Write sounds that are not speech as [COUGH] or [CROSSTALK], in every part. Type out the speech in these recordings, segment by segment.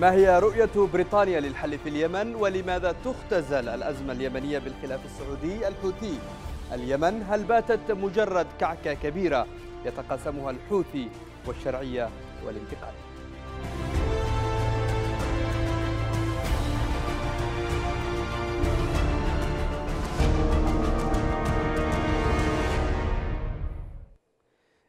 ما هي رؤية بريطانيا للحل في اليمن ولماذا تختزل الأزمة اليمنية بالخلاف السعودي الحوثي؟ اليمن هل باتت مجرد كعكة كبيرة يتقاسمها الحوثي والشرعية والانتقاد؟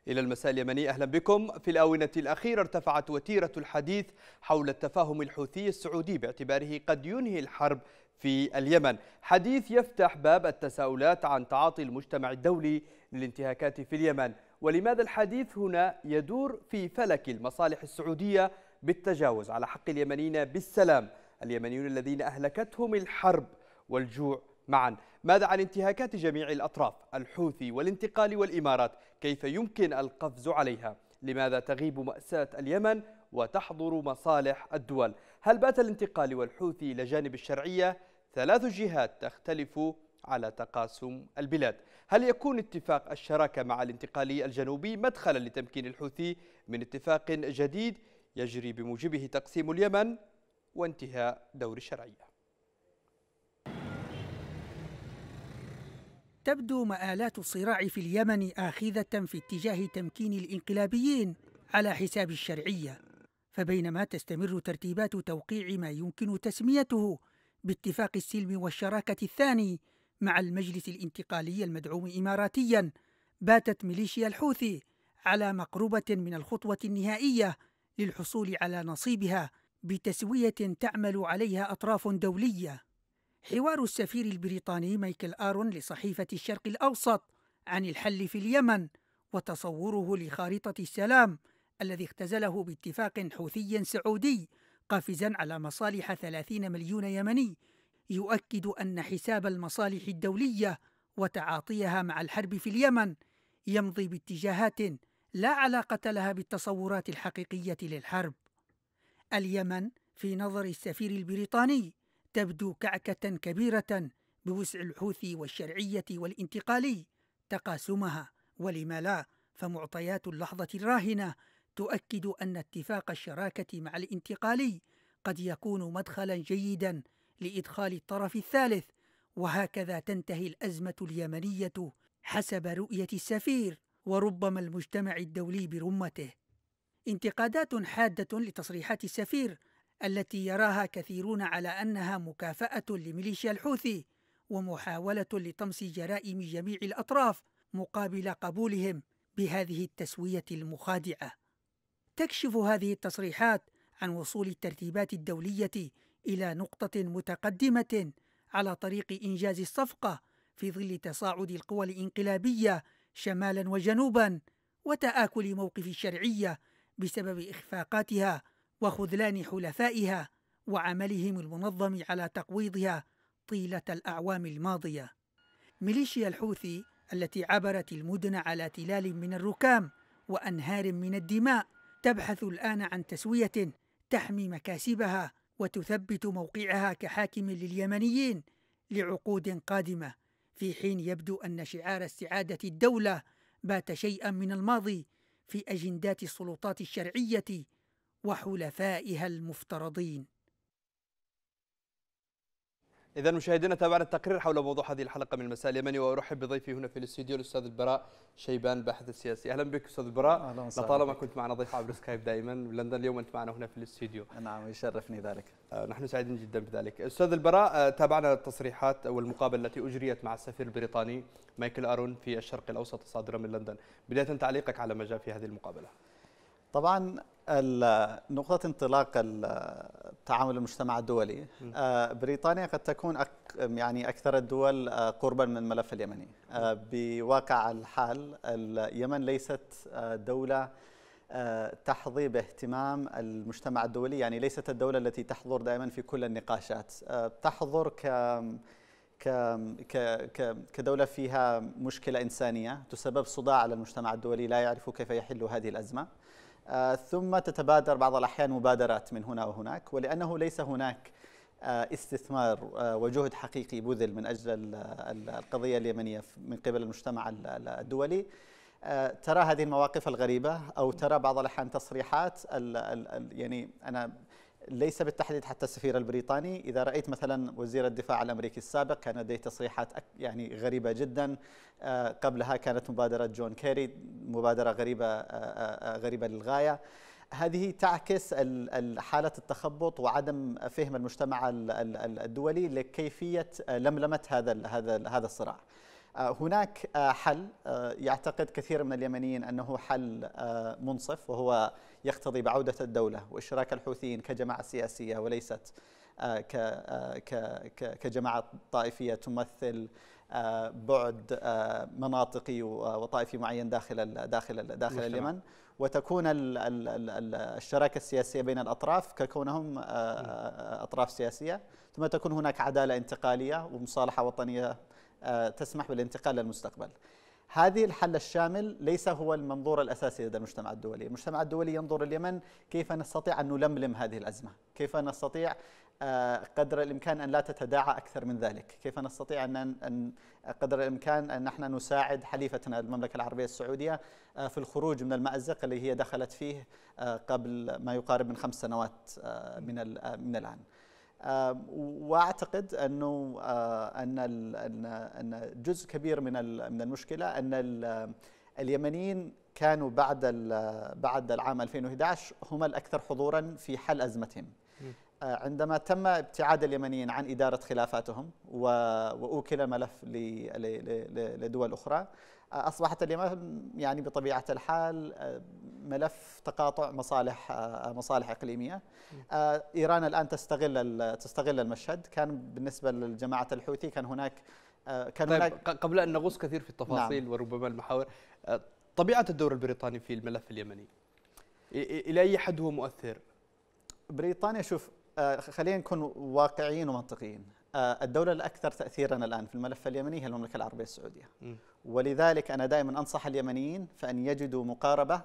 إلى المساء اليمني أهلا بكم في الآونة الأخيرة ارتفعت وتيرة الحديث حول التفاهم الحوثي السعودي باعتباره قد ينهي الحرب في اليمن حديث يفتح باب التساؤلات عن تعاطي المجتمع الدولي للانتهاكات في اليمن ولماذا الحديث هنا يدور في فلك المصالح السعودية بالتجاوز على حق اليمنيين بالسلام اليمنيون الذين أهلكتهم الحرب والجوع معا ماذا عن انتهاكات جميع الأطراف الحوثي والانتقال والإمارات كيف يمكن القفز عليها لماذا تغيب مأساة اليمن وتحضر مصالح الدول هل بات الانتقال والحوثي إلى جانب الشرعية ثلاث جهات تختلف على تقاسم البلاد هل يكون اتفاق الشراكة مع الانتقالي الجنوبي مدخلا لتمكين الحوثي من اتفاق جديد يجري بموجبه تقسيم اليمن وانتهاء دور الشرعيه تبدو مآلات الصراع في اليمن آخذة في اتجاه تمكين الإنقلابيين على حساب الشرعية فبينما تستمر ترتيبات توقيع ما يمكن تسميته باتفاق السلم والشراكة الثاني مع المجلس الانتقالي المدعوم إماراتيا باتت ميليشيا الحوثي على مقربة من الخطوة النهائية للحصول على نصيبها بتسوية تعمل عليها أطراف دولية حوار السفير البريطاني مايكل آرون لصحيفة الشرق الأوسط عن الحل في اليمن وتصوره لخارطة السلام الذي اختزله باتفاق حوثي سعودي قافزا على مصالح 30 مليون يمني يؤكد أن حساب المصالح الدولية وتعاطيها مع الحرب في اليمن يمضي باتجاهات لا علاقة لها بالتصورات الحقيقية للحرب. اليمن في نظر السفير البريطاني تبدو كعكة كبيرة بوسع الحوثي والشرعية والانتقالي تقاسمها ولما لا فمعطيات اللحظة الراهنة تؤكد أن اتفاق الشراكة مع الانتقالي قد يكون مدخلا جيدا لإدخال الطرف الثالث وهكذا تنتهي الأزمة اليمنية حسب رؤية السفير وربما المجتمع الدولي برمته انتقادات حادة لتصريحات السفير التي يراها كثيرون على أنها مكافأة لميليشيا الحوثي ومحاولة لطمس جرائم جميع الأطراف مقابل قبولهم بهذه التسوية المخادعة. تكشف هذه التصريحات عن وصول الترتيبات الدولية إلى نقطة متقدمة على طريق إنجاز الصفقة في ظل تصاعد القوى الانقلابية شمالا وجنوبا وتآكل موقف الشرعية بسبب إخفاقاتها وخذلان حلفائها وعملهم المنظم على تقويضها طيلة الأعوام الماضية ميليشيا الحوثي التي عبرت المدن على تلال من الركام وأنهار من الدماء تبحث الآن عن تسوية تحمي مكاسبها وتثبت موقعها كحاكم لليمنيين لعقود قادمة في حين يبدو أن شعار استعادة الدولة بات شيئا من الماضي في أجندات السلطات الشرعية وحلفائها المفترضين إذا مشاهدينا تابعنا التقرير حول موضوع هذه الحلقة من المساء اليمني وأرحب بضيفي هنا في الاستوديو الأستاذ البراء شيبان باحث السياسي أهلا بك أستاذ البراء لطالما كنت معنا ضيف عبر سكايب دائما من لندن اليوم أنت معنا هنا في الاستوديو نعم يشرفني ذلك آه، نحن سعيدين جدا بذلك أستاذ البراء آه، تابعنا التصريحات والمقابلة التي أجريت مع السفير البريطاني مايكل أرون في الشرق الأوسط الصادرة من لندن بداية تعليقك على ما جاء في هذه المقابلة طبعا نقطة انطلاق التعامل المجتمع الدولي آه، بريطانيا قد تكون أك يعني أكثر الدول آه، قربا من الملف اليمني آه، بواقع الحال اليمن ليست دولة تحظي باهتمام المجتمع الدولي يعني ليست الدولة التي تحضر دائما في كل النقاشات تحضر ك كدولة فيها مشكلة إنسانية تسبب صداع على المجتمع الدولي لا يعرف كيف يحل هذه الأزمة آه، ثم تتبادر بعض الأحيان مبادرات من هنا وهناك ولأنه ليس هناك آه، استثمار آه، وجهد حقيقي بذل من أجل القضية اليمنية من قبل المجتمع الدولي ترى هذه المواقف الغريبة أو ترى بعض الأحيان تصريحات يعني أنا ليس بالتحديد حتى السفير البريطاني إذا رأيت مثلا وزير الدفاع الأمريكي السابق كان لديه تصريحات يعني غريبة جدا آه، قبلها كانت مبادرة جون كيري مبادرة غريبة آه، آه، غريبة للغاية هذه تعكس حالة التخبط وعدم فهم المجتمع الدولي لكيفية لملمة هذا هذا هذا الصراع. هناك حل يعتقد كثير من اليمنيين أنه حل منصف وهو يقتضي بعودة الدولة وإشراك الحوثيين كجماعة سياسية وليست آه، آه، كجماعة طائفية تمثل آه، بعد مناطقي وطائفي معين داخل داخل داخل اليمن وتكون الشراكه السياسيه بين الاطراف ككونهم اطراف سياسيه ثم تكون هناك عداله انتقاليه ومصالحه وطنيه تسمح بالانتقال للمستقبل هذه الحل الشامل ليس هو المنظور الأساسي لدى المجتمع الدولي المجتمع الدولي ينظر اليمن كيف نستطيع أن نلملم هذه الأزمة كيف نستطيع آه، قدر الإمكان أن لا تتداعى أكثر من ذلك كيف نستطيع أن قدر الإمكان أن نحن نساعد حليفتنا المملكة العربية السعودية آه، في الخروج من المأزق اللي هي دخلت فيه آه، قبل ما يقارب من خمس سنوات من الآن واعتقد انه آه، ان ان جزء كبير من من المشكله ان اليمنيين كانوا بعد بعد العام 2011 هم الاكثر حضورا في حل ازمتهم آه، عندما تم ابتعاد اليمنيين عن إدارة خلافاتهم وأوكل الملف لدول أخرى آه، أصبحت اليمن يعني بطبيعة الحال ملف تقاطع مصالح آه، مصالح اقليميه آه، ايران الان تستغل تستغل المشهد كان بالنسبه لجماعه الحوثي كان هناك آه، كان طيب هناك قبل ان نغوص كثير في التفاصيل نعم. وربما المحاور طبيعه الدور البريطاني في الملف اليمني الى اي حد هو مؤثر بريطانيا شوف خلينا نكون واقعيين ومنطقيين الدولة الأكثر تأثيرا الآن في الملف اليمني هي المملكة العربية السعودية م. ولذلك أنا دائما أنصح اليمنيين فأن يجدوا مقاربة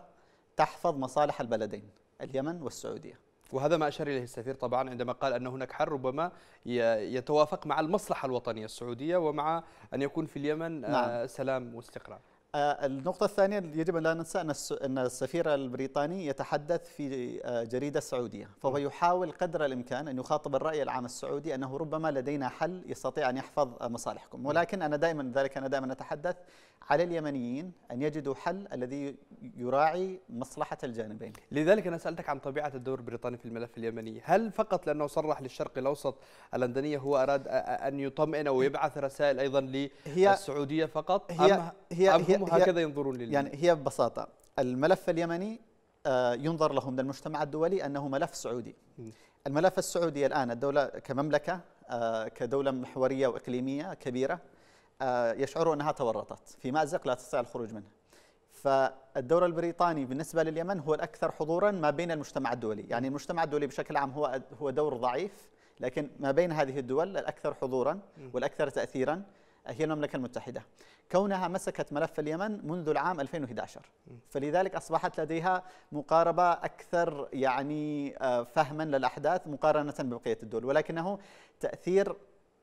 تحفظ مصالح البلدين اليمن والسعودية وهذا ما أشار إليه السفير طبعا عندما قال أن هناك حل ربما يتوافق مع المصلحة الوطنية السعودية ومع أن يكون في اليمن آه، نعم. سلام واستقرار آه، النقطة الثانية يجب أن لا ننسى أن السفير البريطاني يتحدث في آه، جريدة سعودية فهو نعم. يحاول قدر الإمكان أن يخاطب الرأي العام السعودي أنه ربما لدينا حل يستطيع أن يحفظ مصالحكم نعم. ولكن أنا دائما ذلك أنا دائما أتحدث على اليمنيين أن يجدوا حل الذي يراعي مصلحة الجانبين لذلك أنا سألتك عن طبيعة الدور البريطاني في الملف اليمني هل فقط لأنه صرح للشرق الأوسط اللندنية هو أراد أن يطمئن أو يبعث رسائل أيضا للسعودية فقط هي أم, هي أم هي هم هكذا هي ينظرون لليمن يعني هي ببساطة الملف اليمني آه، ينظر له من المجتمع الدولي أنه ملف سعودي الملف السعودي الآن الدولة كمملكة آه، كدولة محورية وإقليمية كبيرة آه، يشعروا أنها تورطت في مأزق لا تستطيع الخروج منه فالدور البريطاني بالنسبة لليمن هو الأكثر حضورا ما بين المجتمع الدولي يعني المجتمع الدولي بشكل عام هو هو دور ضعيف لكن ما بين هذه الدول الأكثر حضورا والأكثر تأثيرا هي المملكة المتحدة كونها مسكت ملف اليمن منذ العام 2011 فلذلك أصبحت لديها مقاربة أكثر يعني آه، فهما للأحداث مقارنة ببقية الدول ولكنه تأثير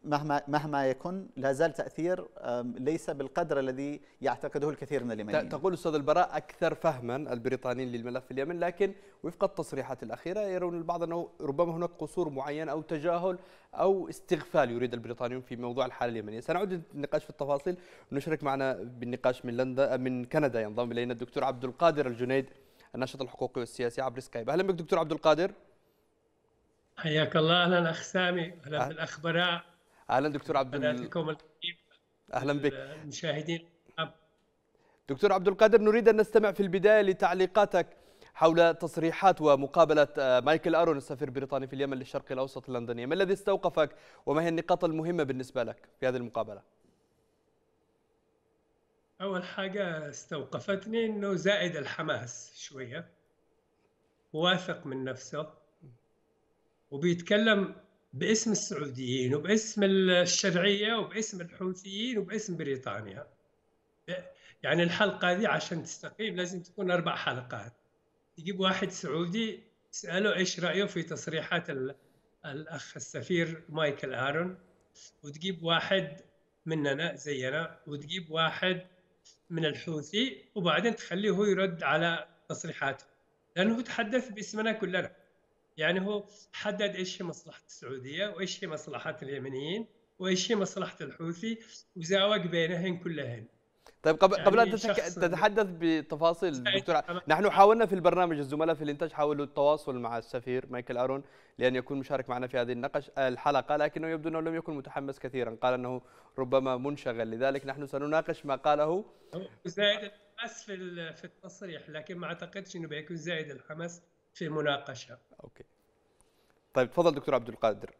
مهما مهما يكن لا زال تاثير ليس بالقدر الذي يعتقده الكثير من اليمنيين. تقول استاذ البراء اكثر فهما البريطانيين للملف في اليمن لكن وفق التصريحات الاخيره يرون البعض انه ربما هناك قصور معين او تجاهل او استغفال يريد البريطانيون في موضوع الحاله اليمنيه. سنعود للنقاش في التفاصيل ونشرك معنا بالنقاش من لندن آه، من كندا ينضم الينا الدكتور عبد القادر الجنيد الناشط الحقوقي والسياسي عبر سكايب. اهلا بك دكتور عبد القادر. حياك الله اهلا اخ سامي اهلا أه- بالاخبراء اهلا دكتور عبد ال... اهلا بك المشاهدين دكتور عبد القادر نريد ان نستمع في البدايه لتعليقاتك حول تصريحات ومقابله آه، مايكل ارون السفير البريطاني في اليمن للشرق الاوسط اللندنيه، ما الذي استوقفك وما هي النقاط المهمه بالنسبه لك في هذه المقابله؟ اول حاجه استوقفتني انه زائد الحماس شويه واثق من نفسه وبيتكلم باسم السعوديين وباسم الشرعيه وباسم الحوثيين وباسم بريطانيا يعني الحلقه هذه عشان تستقيم لازم تكون اربع حلقات يجيب واحد سعودي ساله ايش رايه في تصريحات الاخ السفير مايكل ارون وتجيب واحد مننا زينا وتجيب واحد من الحوثي وبعدين تخليه هو يرد على تصريحاته لانه تحدث باسمنا كلنا يعني هو حدد ايش هي مصلحه السعوديه وايش هي مصلحه اليمنيين وايش هي مصلحه الحوثي وزاوق بينهن كلهن طيب قبل يعني قبل ان تتحدث بتفاصيل دكتور نحن حاولنا في البرنامج الزملاء في الانتاج حاولوا التواصل مع السفير مايكل ارون لان يكون مشارك معنا في هذه النقش الحلقه لكنه يبدو انه لم يكن متحمس كثيرا قال انه ربما منشغل لذلك نحن سنناقش ما قاله زائد الحماس في التصريح لكن ما اعتقدش انه بيكون زائد الحماس في مناقشه اوكي طيب تفضل دكتور عبد القادر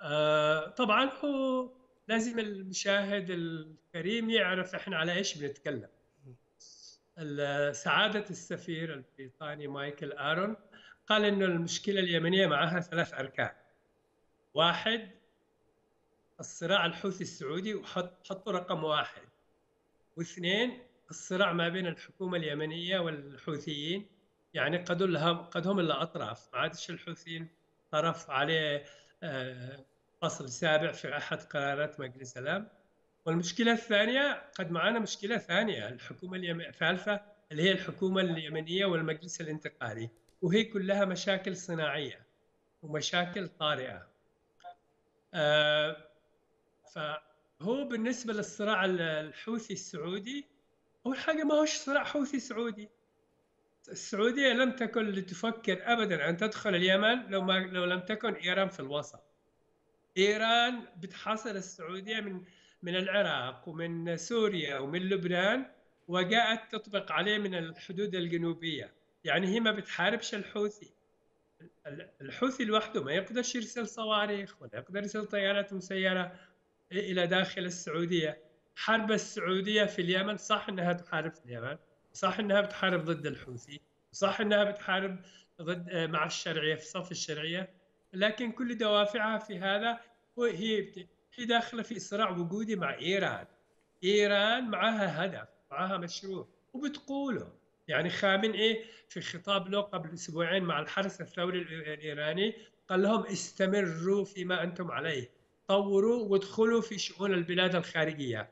آه طبعا هو لازم المشاهد الكريم يعرف احنا على ايش بنتكلم سعادة السفير البريطاني مايكل آرون قال انه المشكلة اليمنية معها ثلاث أركان واحد الصراع الحوثي السعودي وحط حطوا رقم واحد واثنين الصراع ما بين الحكومة اليمنية والحوثيين يعني قد هم قد هم الأطراف ما عادش الحوثيين طرف عليه آه، فصل سابع في أحد قرارات مجلس الامن والمشكلة الثانية قد معانا مشكلة ثانية الحكومة الثالثة اللي هي الحكومة اليمنية والمجلس الانتقالي وهي كلها مشاكل صناعية ومشاكل طارئة آه، فهو بالنسبة للصراع الحوثي السعودي أول حاجة ما هوش صراع حوثي سعودي السعودية لم تكن لتفكر أبدا أن تدخل اليمن لو, ما لو لم تكن إيران في الوسط إيران بتحاصر السعودية من من العراق ومن سوريا ومن لبنان وجاءت تطبق عليه من الحدود الجنوبية يعني هي ما بتحاربش الحوثي الحوثي لوحده ما يقدرش يرسل صواريخ ولا يقدر يرسل طيارات مسيرة إلى داخل السعودية حرب السعوديه في اليمن صح انها تحارب في اليمن صح انها بتحارب ضد الحوثي صح انها بتحارب ضد آه، مع الشرعيه في صف الشرعيه لكن كل دوافعها في هذا هي هي داخله في صراع وجودي مع ايران ايران معها هدف معها مشروع وبتقوله يعني خامنئي إيه؟ في خطاب له قبل اسبوعين مع الحرس الثوري الايراني قال لهم استمروا فيما انتم عليه طوروا وادخلوا في شؤون البلاد الخارجيه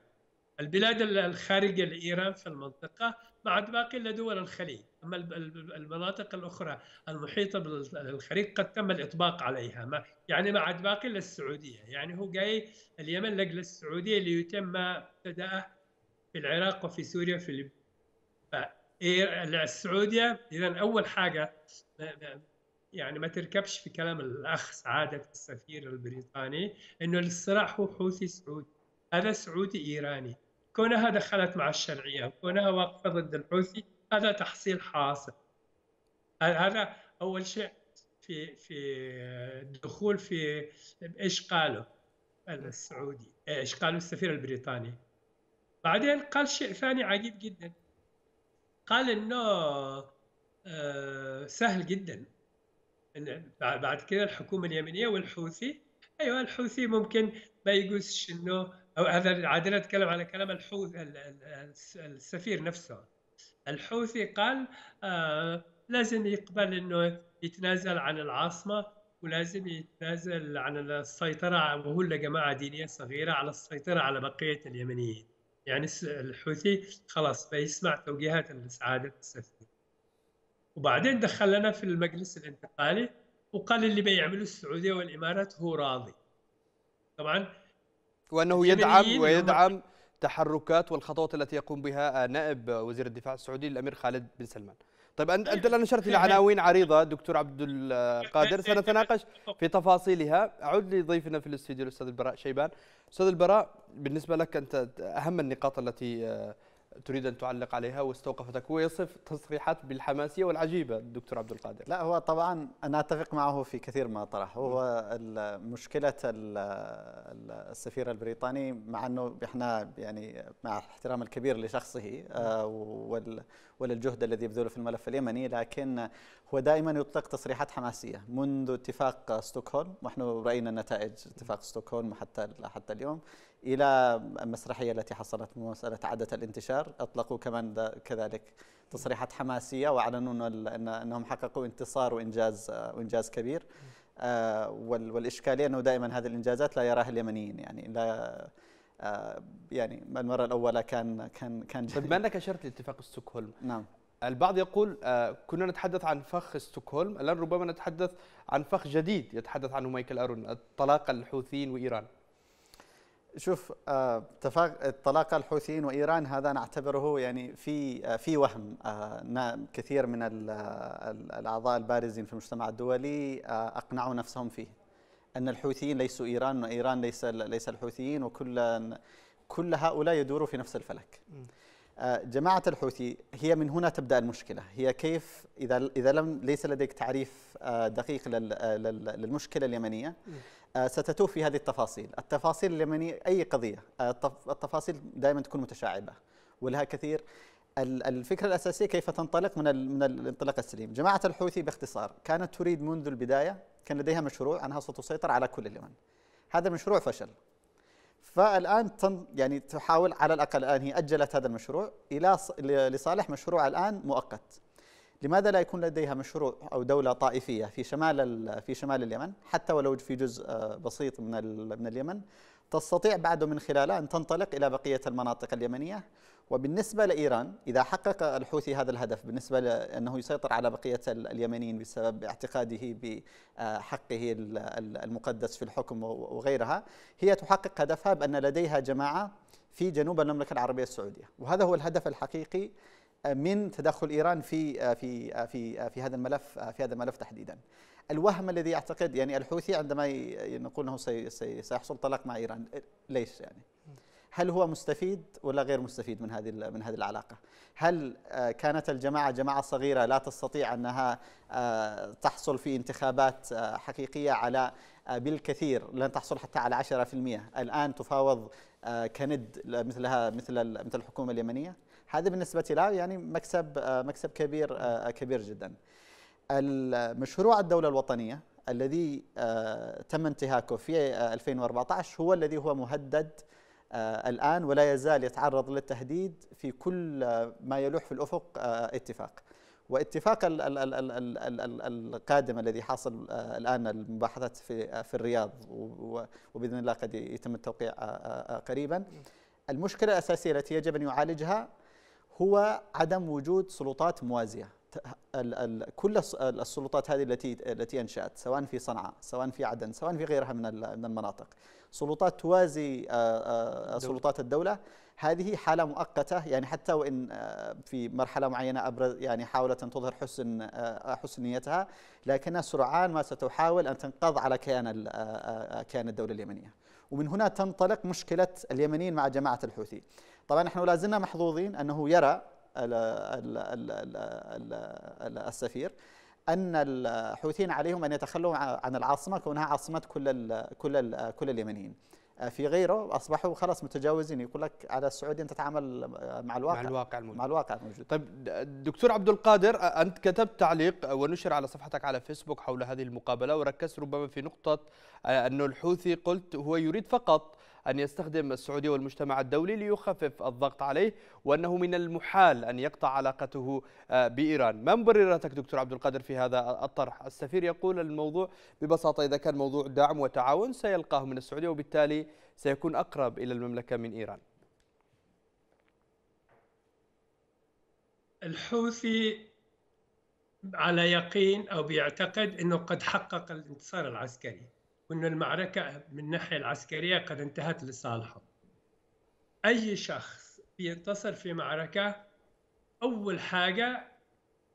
البلاد الخارجة لإيران في المنطقة ما عاد باقي إلا دول الخليج أما المناطق الأخرى المحيطة بالخليج قد تم الإطباق عليها ما يعني ما عاد باقي إلا السعودية يعني هو جاي اليمن لأجل السعودية ليتم ما ابتدأه في العراق وفي سوريا وفي السعودية إذا أول حاجة يعني ما تركبش في كلام الأخ سعادة السفير البريطاني أنه الصراع هو حوثي سعودي هذا سعودي إيراني كونها دخلت مع الشرعية كونها واقفة ضد الحوثي هذا تحصيل حاصل هذا أول شيء في في الدخول في ايش قالوا السعودي ايش قالوا السفير البريطاني بعدين قال شيء ثاني عجيب جدا قال انه آه، سهل جدا إن بعد كده الحكومه اليمنيه والحوثي ايوه الحوثي ممكن ما يقولش انه أو هذا عادل نتكلم على كلام الحوثي السفير نفسه الحوثي قال آه، لازم يقبل انه يتنازل عن العاصمه ولازم يتنازل عن السيطره وهو جماعه دينيه صغيره على السيطره على بقيه اليمنيين يعني الحوثي خلاص بيسمع توجيهات السعادة السفير وبعدين دخلنا في المجلس الانتقالي وقال اللي بيعمله السعودية والإمارات هو راضي طبعا وأنه يدعم ويدعم تحركات والخطوات التي يقوم بها نائب وزير الدفاع السعودي الأمير خالد بن سلمان طيب أنت الآن نشرت إلى عناوين عريضة دكتور عبد القادر [LAUGHS] سنتناقش في تفاصيلها أعود لضيفنا في الاستديو الأستاذ البراء شيبان أستاذ البراء بالنسبة لك أنت أهم النقاط التي تريد ان تعلق عليها واستوقفتك هو يصف تصريحات بالحماسيه والعجيبه الدكتور عبد القادر لا هو طبعا انا اتفق معه في كثير ما طرح هو مشكله السفير البريطاني مع انه احنا يعني مع احترام الكبير لشخصه آه، وللجهد الذي يبذله في الملف اليمني لكن هو دائما يطلق تصريحات حماسيه منذ اتفاق ستوكهولم ونحن راينا نتائج اتفاق ستوكهولم حتى حتى اليوم الى المسرحيه التي حصلت من مساله عاده الانتشار اطلقوا كمان كذلك تصريحات حماسيه واعلنوا أن انهم حققوا انتصار وانجاز وانجاز آه، كبير آه، والاشكاليه انه دائما هذه الانجازات لا يراها اليمنيين يعني لا آه، يعني المره الاولى كان كان كان بما انك اشرت لاتفاق ستوكهولم نعم البعض يقول كنا نتحدث عن فخ ستوكهولم الان ربما نتحدث عن فخ جديد يتحدث عنه مايكل ارون طلاق الحوثيين وايران شوف آه، اتفاق اتطلاق الحوثيين وايران هذا نعتبره يعني في آه، في وهم آه، كثير من الاعضاء البارزين في المجتمع الدولي اقنعوا نفسهم فيه ان الحوثيين ليسوا ايران وايران ليس ليس الحوثيين وكل كل هؤلاء يدوروا في نفس الفلك. م. آه، جماعة الحوثي هي من هنا تبدأ المشكلة هي كيف إذا إذا لم ليس لديك تعريف آه، دقيق للمشكلة اليمنية آه، ستتوه في هذه التفاصيل التفاصيل اليمنية أي قضية التفاصيل دائما تكون متشعبة ولها كثير الفكرة الأساسية كيف تنطلق من من الانطلاق السليم جماعة الحوثي باختصار كانت تريد منذ البداية كان لديها مشروع أنها ستسيطر على كل اليمن هذا المشروع فشل فالان تن يعني تحاول على الاقل الان هي اجلت هذا المشروع الى لصالح مشروع الان مؤقت. لماذا لا يكون لديها مشروع او دوله طائفيه في شمال في شمال اليمن حتى ولو في جزء آه، بسيط من من اليمن تستطيع بعده من خلاله ان تنطلق الى بقيه المناطق اليمنيه وبالنسبة لإيران إذا حقق الحوثي هذا الهدف بالنسبة لأنه يسيطر على بقية اليمنيين بسبب اعتقاده بحقه المقدس في الحكم وغيرها هي تحقق هدفها بأن لديها جماعة في جنوب المملكة العربية السعودية وهذا هو الهدف الحقيقي من تدخل ايران في في في في هذا الملف في هذا الملف تحديدا. الوهم الذي يعتقد يعني الحوثي عندما نقول انه سيحصل طلاق مع ايران ليش يعني؟ هل هو مستفيد ولا غير مستفيد من هذه من هذه العلاقه؟ هل آه، كانت الجماعه جماعه صغيره لا تستطيع انها آه، تحصل في انتخابات آه، حقيقيه على بالكثير لن تحصل حتى على 10% الان تفاوض كند مثلها مثل مثل الحكومه اليمنيه؟ هذا بالنسبه لها يعني مكسب مكسب كبير كبير جدا. المشروع الدوله الوطنيه الذي تم انتهاكه في 2014 هو الذي هو مهدد آه، الآن ولا يزال يتعرض للتهديد في كل آه، ما يلوح في الأفق آه، اتفاق واتفاق القادم الذي حاصل الآن المباحثات في الرياض وبإذن الله قد يتم التوقيع قريبا المشكلة الأساسية التي يجب أن يعالجها هو عدم وجود سلطات موازية كل السلطات هذه التي التي انشات سواء في صنعاء سواء في عدن سواء في غيرها من من المناطق سلطات توازي آه، آه، سلطات الدوله هذه حاله مؤقته يعني حتى وان آه، في مرحله معينه ابرز يعني حاولت ان تظهر حسن حسن نيتها لكنها سرعان ما ستحاول ان تنقض على كيان كيان الدوله اليمنيه ومن هنا تنطلق مشكله اليمنيين مع جماعه الحوثي طبعا نحن لا زلنا محظوظين انه يرى السفير ان الحوثيين عليهم ان يتخلوا عن العاصمه كونها عاصمه كل الـ كل الـ كل اليمنيين آه، في غيره اصبحوا خلاص متجاوزين يقول لك على السعوديه ان تتعامل مع الواقع مع الواقع الموجود مع الواقع الموجود طيب دكتور عبد القادر انت كتبت تعليق ونشر على صفحتك على فيسبوك حول هذه المقابله وركزت ربما في نقطه آه، انه الحوثي قلت هو يريد فقط أن يستخدم السعودي والمجتمع الدولي ليخفف الضغط عليه وأنه من المحال أن يقطع علاقته آه، بإيران ما مبرراتك دكتور عبد القادر في هذا الطرح السفير يقول الموضوع ببساطة إذا كان موضوع دعم وتعاون سيلقاه من السعودية وبالتالي سيكون أقرب إلى المملكة من إيران الحوثي على يقين أو بيعتقد أنه قد حقق الانتصار العسكري وأن المعركة من الناحية العسكرية قد انتهت لصالحه أي شخص بينتصر في معركة أول حاجة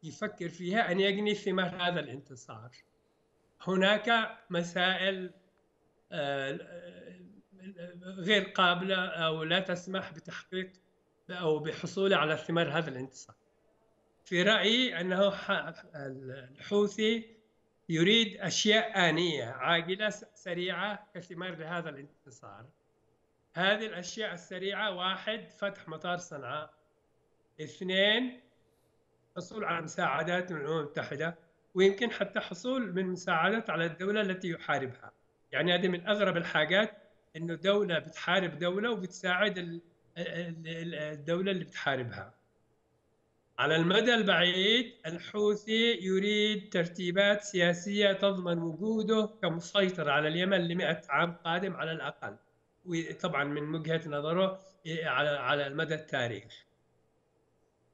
يفكر فيها أن يجني ثمار هذا الانتصار هناك مسائل آه، غير قابلة أو لا تسمح بتحقيق أو بحصول على ثمار هذا الانتصار في رأيي أنه الحوثي يريد أشياء آنية عاجلة سريعة كثمار لهذا الانتصار هذه الأشياء السريعة واحد فتح مطار صنعاء اثنين حصول على مساعدات من الأمم المتحدة ويمكن حتى حصول من مساعدات على الدولة التي يحاربها يعني هذه من أغرب الحاجات أنه دولة بتحارب دولة وبتساعد الدولة اللي بتحاربها على المدى البعيد الحوثي يريد ترتيبات سياسية تضمن وجوده كمسيطر على اليمن لمئة عام قادم على الأقل وطبعا من وجهة نظره على على المدى التاريخ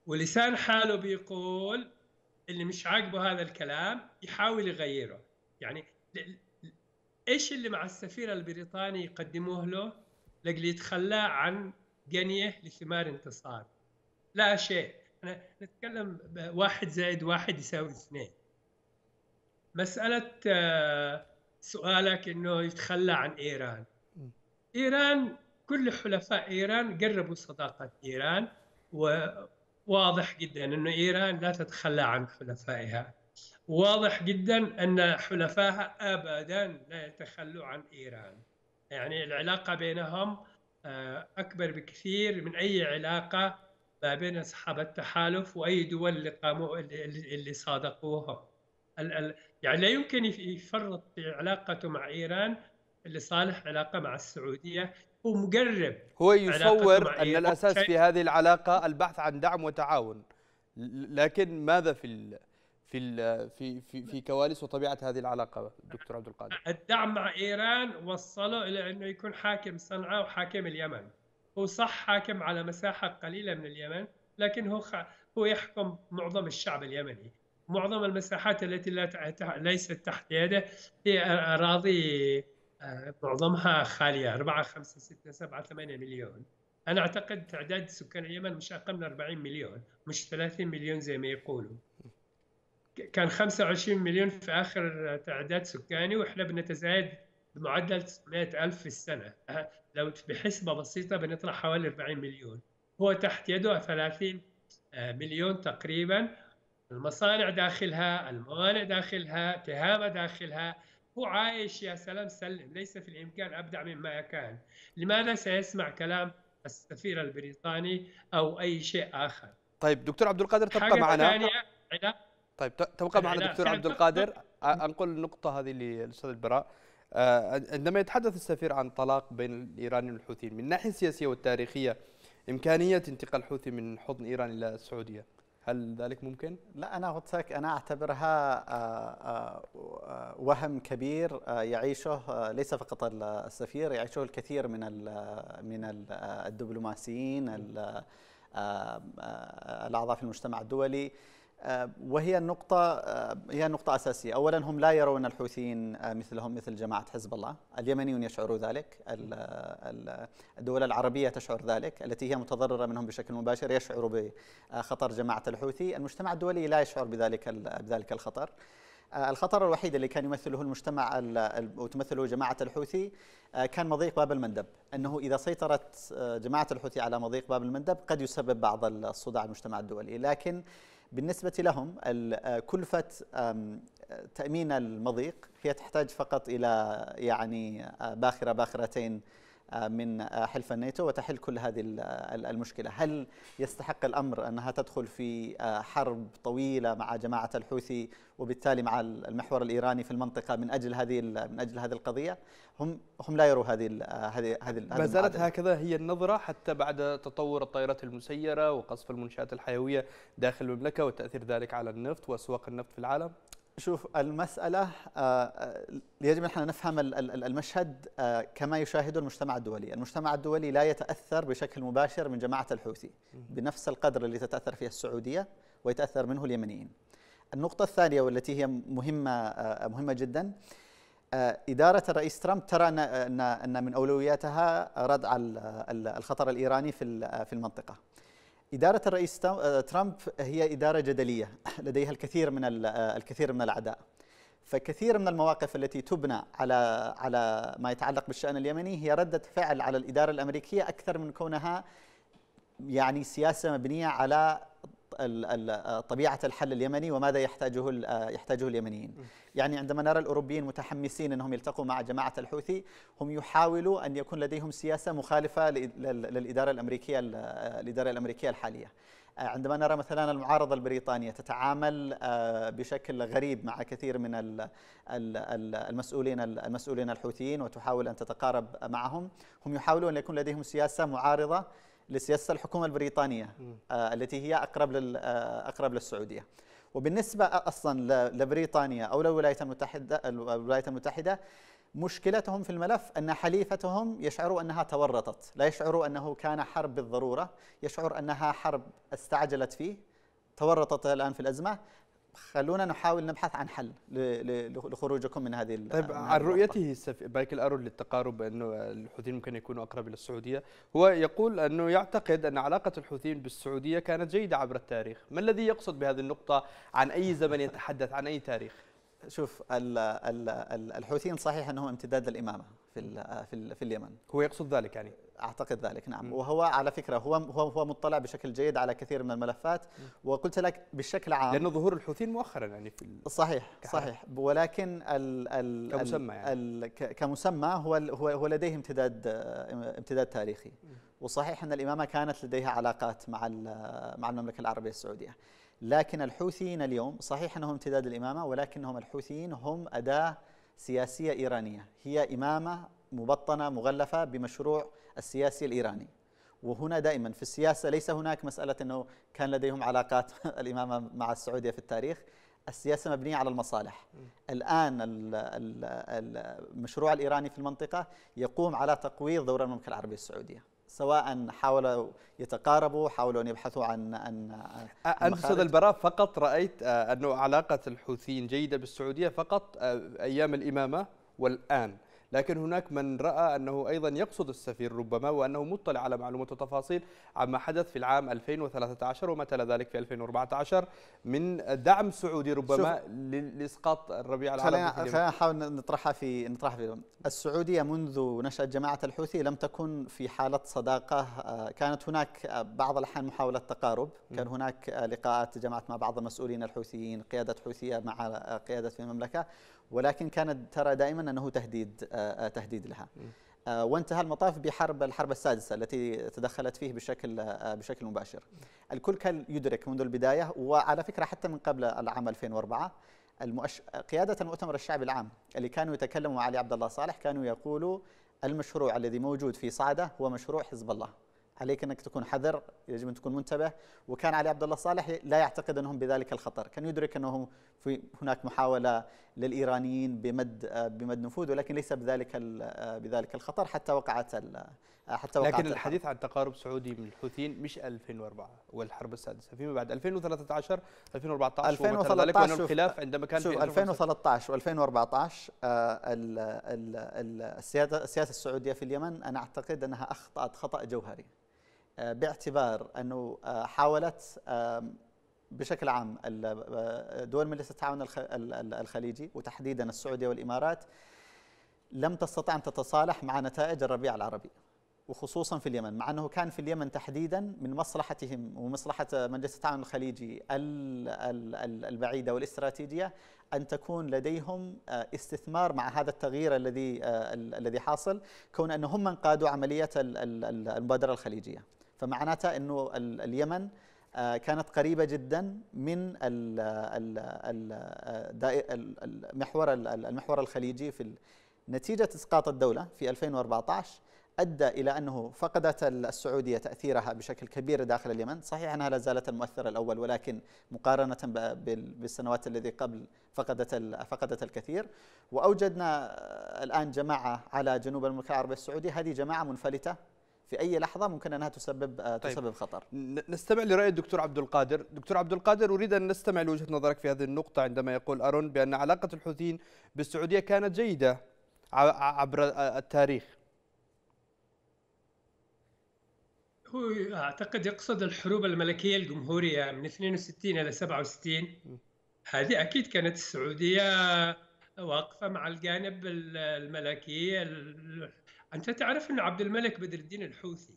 ولسان حاله بيقول اللي مش عاجبه هذا الكلام يحاول يغيره يعني ايش اللي مع السفير البريطاني يقدموه له لقل يتخلى عن جنيه لثمار انتصار لا شيء احنا نتكلم واحد زائد واحد يساوي اثنين مسألة آه، سؤالك انه يتخلى عن ايران ايران كل حلفاء ايران قربوا صداقة ايران وواضح جدا انه ايران لا تتخلى عن حلفائها واضح جدا ان حلفائها ابدا لا يتخلوا عن ايران يعني العلاقة بينهم آه، اكبر بكثير من اي علاقة ما بين أصحاب التحالف وأي دول اللي قاموا اللي صادقوهم يعني لا يمكن يفرط في علاقته مع إيران لصالح علاقة مع السعودية هو مقرب هو يصور أن الأساس في هذه العلاقة البحث عن دعم وتعاون لكن ماذا في الـ في الـ في في, في كواليس وطبيعه هذه العلاقه دكتور عبد القادر الدعم مع ايران وصله الى انه يكون حاكم صنعاء وحاكم اليمن هو صح حاكم على مساحة قليلة من اليمن لكن هو خ... هو يحكم معظم الشعب اليمني معظم المساحات التي لا ت... ليست تحت يده هي أراضي معظمها خالية 4 5 6 7 8 مليون أنا أعتقد تعداد سكان اليمن مش أقل من 40 مليون مش 30 مليون زي ما يقولوا كان 25 مليون في آخر تعداد سكاني وإحنا بنتزايد بمعدل 900 ألف في السنة أه، لو بحسبة بسيطة بنطلع حوالي 40 مليون هو تحت يده 30 أه، مليون تقريبا المصانع داخلها الموانئ داخلها تهامة داخلها هو عايش يا سلام سلم ليس في الإمكان أبدع مما كان لماذا سيسمع كلام السفير البريطاني أو أي شيء آخر طيب دكتور عبد القادر تبقى معنا طيب تبقى معنا دكتور عبد القادر انقل النقطة هذه للأستاذ البراء آه، عندما يتحدث السفير عن طلاق بين الإيرانيين والحوثيين من الناحية السياسية والتاريخية إمكانية انتقال الحوثي من حضن إيران إلى السعودية هل ذلك ممكن؟ لا أنا قلت لك أنا أعتبرها آه، آه، وهم كبير يعيشه ليس فقط السفير يعيشه الكثير من من الدبلوماسيين الأعضاء في المجتمع الدولي آه، وهي النقطة آه، هي نقطة أساسية أولا هم لا يرون الحوثيين آه، مثلهم مثل جماعة حزب الله اليمنيون يشعروا ذلك الدول العربية تشعر ذلك التي هي متضررة منهم بشكل مباشر يشعر بخطر جماعة الحوثي المجتمع الدولي لا يشعر بذلك بذلك الخطر آه، الخطر الوحيد اللي كان يمثله المجتمع وتمثله جماعة الحوثي آه، كان مضيق باب المندب أنه إذا سيطرت آه، جماعة الحوثي على مضيق باب المندب قد يسبب بعض الصداع المجتمع الدولي لكن بالنسبة لهم كلفة تأمين المضيق هي تحتاج فقط إلى يعني باخرة باخرتين من آه، حلف الناتو وتحل كل هذه آه، المشكلة هل يستحق الأمر أنها تدخل في آه، حرب طويلة مع جماعة الحوثي وبالتالي مع المحور الإيراني في المنطقة من أجل هذه من أجل هذه القضية هم هم لا يروا هذه هذه هذه ما زالت هكذا هي النظرة حتى بعد تطور الطائرات المسيرة وقصف المنشآت الحيوية داخل المملكة وتأثير ذلك على النفط وأسواق النفط في العالم شوف المسألة آه، آه، يجب أن نفهم المشهد آه، كما يشاهده المجتمع الدولي، المجتمع الدولي لا يتأثر بشكل مباشر من جماعة الحوثي بنفس القدر اللي تتأثر فيه السعودية ويتأثر منه اليمنيين. النقطة الثانية والتي هي مهمة مهمة جدا إدارة الرئيس ترامب ترى أن من أولوياتها ردع الخطر الإيراني في المنطقة. إدارة الرئيس آه، ترامب هي إدارة جدلية [LAUGHS] لديها الكثير من آه، الكثير من العداء فكثير من المواقف التي تبنى على على ما يتعلق بالشأن اليمني هي ردة فعل على الإدارة الأمريكية أكثر من كونها يعني سياسة مبنية على آه، طبيعة الحل اليمني وماذا يحتاجه آه، يحتاجه اليمنيين يعني عندما نرى الأوروبيين متحمسين أنهم يلتقوا مع جماعة الحوثي هم يحاولوا أن يكون لديهم سياسة مخالفة للإدارة الأمريكية آه، الإدارة الأمريكية الحالية عندما نرى مثلا المعارضة البريطانية تتعامل بشكل غريب مع كثير من المسؤولين المسؤولين الحوثيين وتحاول أن تتقارب معهم هم يحاولون أن يكون لديهم سياسة معارضة لسياسه الحكومه البريطانيه آه، التي هي اقرب آه، اقرب للسعوديه وبالنسبه اصلا لبريطانيا او للولايات المتحده الولايات المتحده مشكلتهم في الملف أن حليفتهم يشعروا أنها تورطت لا يشعروا أنه كان حرب بالضرورة يشعر أنها حرب استعجلت فيه تورطت الآن في الأزمة خلونا نحاول نبحث عن حل لخروجكم من هذه طيب عن رؤيته بايك الارو للتقارب انه الحوثيين ممكن يكونوا اقرب الى السعوديه، هو يقول انه يعتقد ان علاقه الحوثيين بالسعوديه كانت جيده عبر التاريخ، ما الذي يقصد بهذه النقطه؟ عن اي زمن يتحدث؟ عن اي تاريخ؟ شوف الحوثيين صحيح انهم امتداد الامامه في في اليمن هو يقصد ذلك يعني اعتقد ذلك نعم م. وهو على فكره هو هو هو مطلع بشكل جيد على كثير من الملفات م. وقلت لك بشكل عام لانه ظهور الحوثيين مؤخرا يعني في صحيح كحرب. صحيح ولكن ال ال كمسمى يعني ال كمسمى هو هو هو لديه امتداد آه، امتداد تاريخي م. وصحيح ان الامامه كانت لديها علاقات مع مع المملكه العربيه السعوديه لكن الحوثيين اليوم صحيح انهم امتداد الامامه ولكنهم الحوثيين هم اداه سياسيه ايرانيه هي امامه مبطنة مغلفة بمشروع السياسي الإيراني وهنا دائما في السياسة ليس هناك مسألة أنه كان لديهم علاقات [LAUGHS] الإمامة مع السعودية في التاريخ السياسة مبنية على المصالح الآن المشروع الإيراني في المنطقة يقوم على تقويض دور المملكة العربية السعودية سواء حاولوا يتقاربوا حاولوا أن يبحثوا عن عن أنت أستاذ البراء فقط رأيت آه، أنه علاقة الحوثيين جيدة بالسعودية فقط آه، أيام الإمامة والآن لكن هناك من رأى أنه أيضا يقصد السفير ربما وأنه مطلع على معلومات وتفاصيل عما حدث في العام 2013 وما تلا ذلك في 2014 من دعم سعودي ربما لإسقاط الربيع العربي خلينا نحاول نطرحها في نطرحها في السعودية منذ نشأة جماعة الحوثي لم تكن في حالة صداقة آه، كانت هناك آه، بعض الأحيان محاولة تقارب كان هناك آه، لقاءات جمعت مع بعض المسؤولين الحوثيين قيادة حوثية مع قيادة في المملكة ولكن كانت ترى دائما أنه تهديد آه، آه، تهديد لها آه، وانتهى المطاف بحرب الحرب السادسة التي تدخلت فيه بشكل بشكل مباشر الكل كان يدرك منذ البداية وعلى فكرة حتى من قبل العام 2004 المؤش... قيادة المؤتمر الشعبي العام اللي كانوا يتكلموا مع علي عبد الله صالح كانوا يقولوا المشروع الذي موجود في صعدة هو مشروع حزب الله عليك انك تكون حذر يجب ان تكون منتبه وكان علي عبد الله صالح لا يعتقد انهم بذلك الخطر كان يدرك انه في هناك محاوله للايرانيين بمد بمد نفوذ ولكن ليس بذلك بذلك الخطر حتى وقعت حتى وقعت لكن الحديث عن تقارب سعودي من الحوثيين مش 2004 والحرب السادسه فيما بعد 2013 2014 2013 ذلك الخلاف عندما كان في 2013 و2014 آه، السياسه السعوديه في اليمن انا اعتقد انها اخطات خطا جوهري آه، باعتبار انه آه، حاولت بشكل عام آه، دول مجلس التعاون الخليجي وتحديدا السعوديه والامارات لم تستطع ان تتصالح مع نتائج الربيع العربي وخصوصا في اليمن مع انه كان في اليمن تحديدا من مصلحتهم ومصلحه مجلس التعاون الخليجي البعيده والاستراتيجيه ان تكون لديهم استثمار مع هذا التغيير الذي الذي حاصل كون انهم من قادوا عمليه المبادره الخليجيه. فمعناتها انه اليمن آه، كانت قريبة جدا من المحور المحور الخليجي في نتيجة إسقاط الدولة في 2014 أدى إلى أنه فقدت السعودية تأثيرها بشكل كبير داخل اليمن صحيح أنها لا زالت المؤثر الأول ولكن مقارنة بالسنوات التي قبل فقدت فقدت الكثير وأوجدنا الآن جماعة على جنوب المملكة العربية السعودية هذه جماعة منفلتة في اي لحظه ممكن انها تسبب آه، طيب. تسبب خطر. نستمع لراي الدكتور عبد القادر، دكتور عبد القادر اريد ان نستمع لوجهه نظرك في هذه النقطه عندما يقول ارون بان علاقه الحوثيين بالسعوديه كانت جيده عبر آه، التاريخ. هو اعتقد يقصد الحروب الملكيه الجمهوريه من 62 الى 67 هذه اكيد كانت السعوديه واقفه مع الجانب الملكي انت تعرف ان عبد الملك بدر الدين الحوثي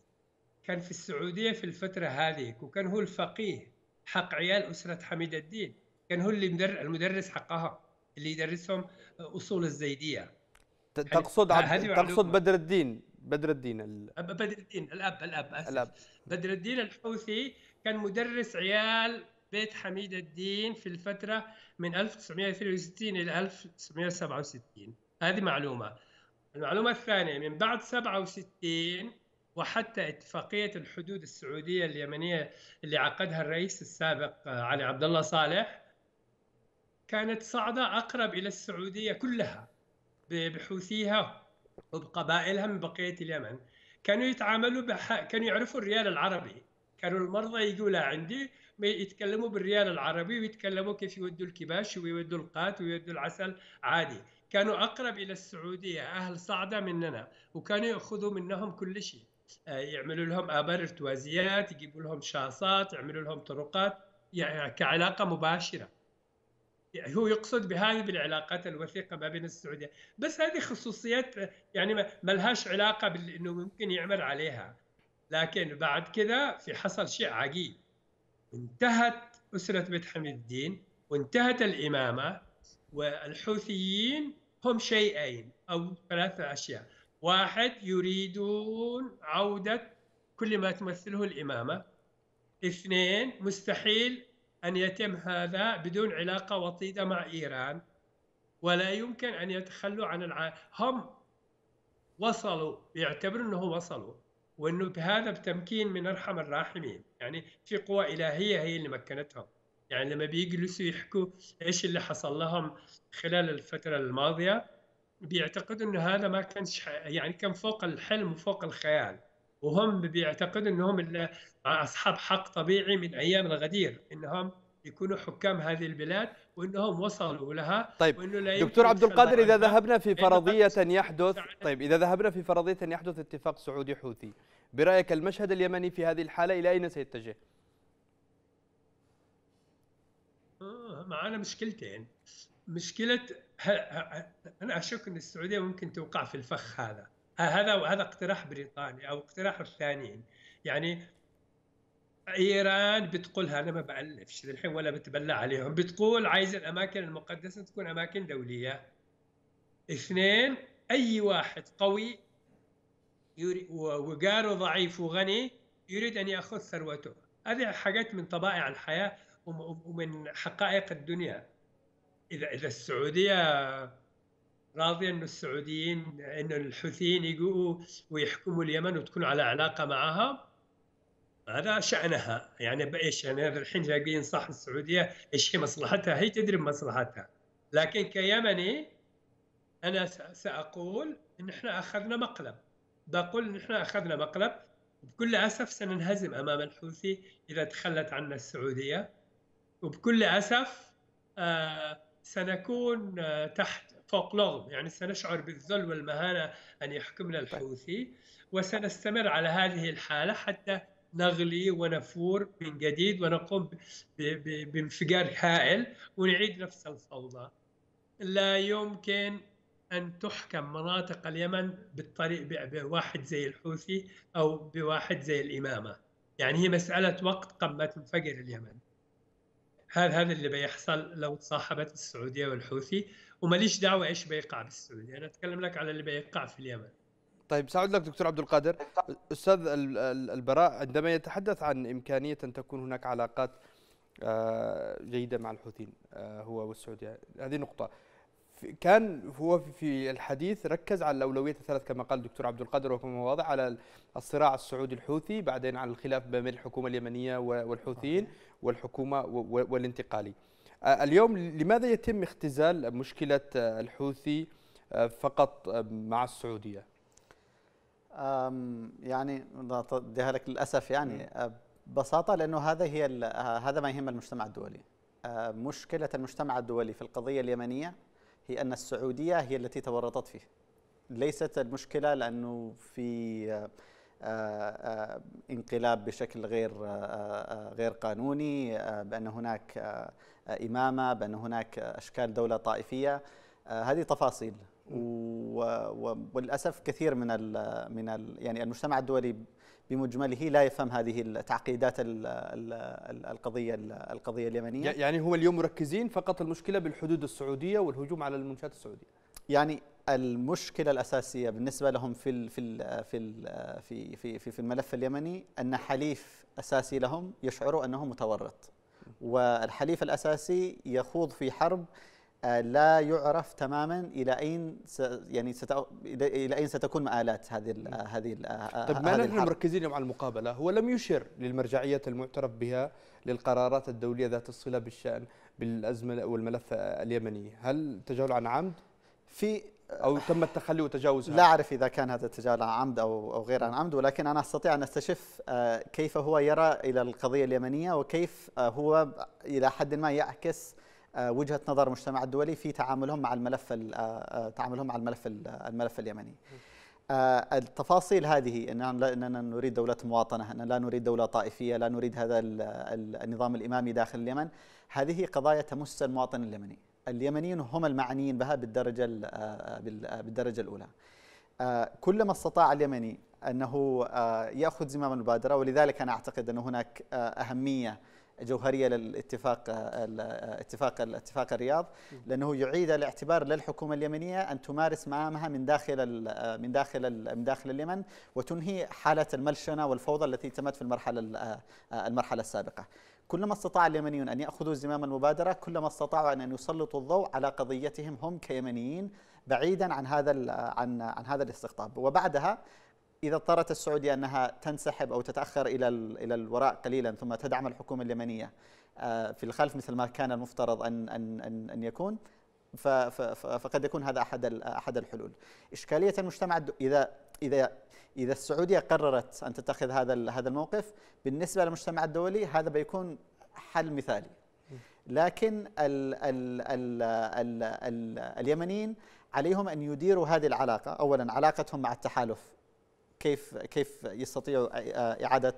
كان في السعوديه في الفتره هذه وكان هو الفقيه حق عيال اسره حميد الدين كان هو اللي المدرس حقها اللي يدرسهم اصول الزيديه تقصد عبد... تقصد بدر الدين بدر الدين ال... بدر الدين الاب الاب أسف. الاب بدر الدين الحوثي كان مدرس عيال بيت حميد الدين في الفتره من 1962 الى 1967 هذه معلومه المعلومة الثانية من بعد 67 وحتى اتفاقية الحدود السعودية اليمنية اللي عقدها الرئيس السابق علي عبد الله صالح كانت صعدة أقرب إلى السعودية كلها بحوثيها وبقبائلها من بقية اليمن كانوا يتعاملوا بح... كانوا يعرفوا الريال العربي كانوا المرضى يجوا عندي يتكلموا بالريال العربي ويتكلموا كيف يودوا الكباش ويودوا القات ويودوا العسل عادي كانوا أقرب إلى السعودية أهل صعدة مننا وكانوا يأخذوا منهم كل شيء آه، يعملوا لهم آبار ارتوازيات يجيبوا لهم شاصات يعملوا لهم طرقات يعني كعلاقة مباشرة يعني هو يقصد بهذه بالعلاقات الوثيقة ما بين السعودية بس هذه خصوصيات آه، يعني ما لهاش علاقة بأنه ممكن يعمل عليها لكن بعد كذا في حصل شيء عجيب انتهت أسرة بيت حميد الدين وانتهت الإمامة والحوثيين هم شيئين أو ثلاثة أشياء واحد يريدون عودة كل ما تمثله الإمامة اثنين مستحيل أن يتم هذا بدون علاقة وطيدة مع إيران ولا يمكن أن يتخلوا عن الع... هم وصلوا يعتبروا أنهم وصلوا وأنه بهذا بتمكين من أرحم الراحمين يعني في قوى إلهية هي اللي مكنتهم يعني لما بيجلسوا يحكوا ايش اللي حصل لهم خلال الفتره الماضيه بيعتقدوا انه هذا ما كانش يعني كان فوق الحلم وفوق الخيال وهم بيعتقدوا انهم اصحاب حق طبيعي من ايام الغدير انهم يكونوا حكام هذه البلاد وانهم وصلوا لها طيب وإنه لا دكتور عبد القادر اذا ذهبنا في فرضيه يحدث يعني طيب اذا ذهبنا في فرضيه يحدث اتفاق سعودي حوثي برايك المشهد اليمني في هذه الحاله الى اين سيتجه؟ معانا مشكلتين مشكله انا اشك ان السعوديه ممكن توقع في الفخ هذا هذا وهذا اقتراح بريطاني او اقتراح الثانيين يعني ايران بتقولها انا ما بالفش الحين ولا بتبلى عليهم بتقول عايز الاماكن المقدسه تكون اماكن دوليه اثنين اي واحد قوي وقاره ضعيف وغني يريد ان ياخذ ثروته هذه حاجات من طبائع الحياه ومن حقائق الدنيا اذا اذا السعوديه راضيه انه السعوديين انه الحوثيين يجوا ويحكموا اليمن وتكون على علاقه معها هذا شأنها يعني بإيش يعني هذا الحين جايين صح السعودية إيش هي مصلحتها هي تدري مصلحتها لكن كيمني أنا سأقول إن إحنا أخذنا مقلب بقول إن إحنا أخذنا مقلب بكل أسف سننهزم أمام الحوثي إذا تخلت عنا السعودية وبكل أسف آه، سنكون آه، تحت فوق لغم يعني سنشعر بالذل والمهانة أن يحكمنا طيب. الحوثي وسنستمر على هذه الحالة حتى نغلي ونفور من جديد ونقوم بانفجار هائل ونعيد نفس الفوضى لا يمكن أن تحكم مناطق اليمن بالطريق بواحد زي الحوثي أو بواحد زي الإمامة يعني هي مسألة وقت قبل ما تنفجر اليمن هذا هذا اللي بيحصل لو تصاحبت السعوديه والحوثي وماليش دعوه ايش بيقع بالسعوديه انا اتكلم لك على اللي بيقع في اليمن طيب سأعود لك دكتور عبد القادر استاذ البراء عندما يتحدث عن امكانيه ان تكون هناك علاقات آه، جيده مع الحوثيين آه، هو والسعوديه هذه نقطه كان هو في الحديث ركز على الاولويه الثلاث كما قال الدكتور عبد القادر وكما واضح على الصراع السعودي الحوثي بعدين على الخلاف ما بين الحكومه اليمنيه والحوثيين والحكومة والانتقالي اليوم لماذا يتم اختزال مشكلة الحوثي فقط مع السعودية؟ يعني بديها لك للأسف يعني ببساطة لأنه هذا هي هذا ما يهم المجتمع الدولي مشكلة المجتمع الدولي في القضية اليمنية هي أن السعودية هي التي تورطت فيه ليست المشكلة لأنه في آه، آه، انقلاب بشكل غير آه، غير قانوني بان هناك امامه بان هناك اشكال دوله طائفيه هذه تفاصيل وللاسف كثير من ال من ال يعني المجتمع الدولي بمجمله لا يفهم هذه التعقيدات ال ال القضيه القضيه اليمنيه يعني هو اليوم مركزين فقط المشكله بالحدود السعوديه والهجوم على المنشات السعوديه يعني المشكله الاساسيه بالنسبه لهم في الـ في الـ في الـ في في في, في الملف اليمني ان حليف اساسي لهم يشعروا انه متورط والحليف الاساسي يخوض في حرب آه، لا يعرف تماما الى اين يعني ست الى اين ستكون مآلات هذه الـ هذه الـ آه، طيب ما نحن مركزين على المقابله هو لم يشر للمرجعيه المعترف بها للقرارات الدوليه ذات الصله بالشان بالازمه والملف اليمني هل تجاهل عن عمد في او تم التخلي وتجاوزها لا اعرف اذا كان هذا التجاوز عن عمد او او غير عن عمد ولكن انا استطيع ان استشف آه، كيف هو يرى الى القضيه اليمنيه وكيف آه، هو الى حد ما يعكس آه، وجهه نظر المجتمع الدولي في تعاملهم مع الملف تعاملهم مع الملف الملف اليمني. التفاصيل هذه اننا نريد دوله مواطنه، اننا لا نريد دوله طائفيه، لا نريد هذا النظام الامامي داخل اليمن، هذه قضايا تمس المواطن اليمني. اليمنيين هم المعنيين بها بالدرجة آه، آه، آه، بالدرجة الأولى كلما استطاع اليمني أنه يأخذ زمام المبادرة ولذلك أنا أعتقد أن هناك أهمية جوهريه للاتفاق الاتفاق اتفاق الرياض لانه يعيد الاعتبار للحكومه اليمنيه ان تمارس مهامها من داخل من داخل من داخل اليمن وتنهي حاله الملشنه والفوضى التي تمت في المرحله المرحله السابقه. كلما استطاع اليمنيون أن يأخذوا زمام المبادرة كلما استطاعوا أن يسلطوا الضوء على قضيتهم هم كيمنيين بعيدا عن هذا عن عن هذا الاستقطاب وبعدها إذا اضطرت السعودية أنها تنسحب أو تتأخر إلى إلى الوراء قليلا ثم تدعم الحكومة اليمنية آه، في الخلف مثل ما كان المفترض أن أن أن, أن يكون فقد يكون هذا أحد أحد الحلول. إشكالية المجتمع إذا إذا إذا السعودية قررت أن تتخذ هذا هذا الموقف بالنسبة للمجتمع الدولي هذا بيكون حل مثالي لكن ال ال ال الـ الـ اليمنيين عليهم أن يديروا هذه العلاقة أولا علاقتهم مع التحالف كيف كيف يستطيعوا إعادة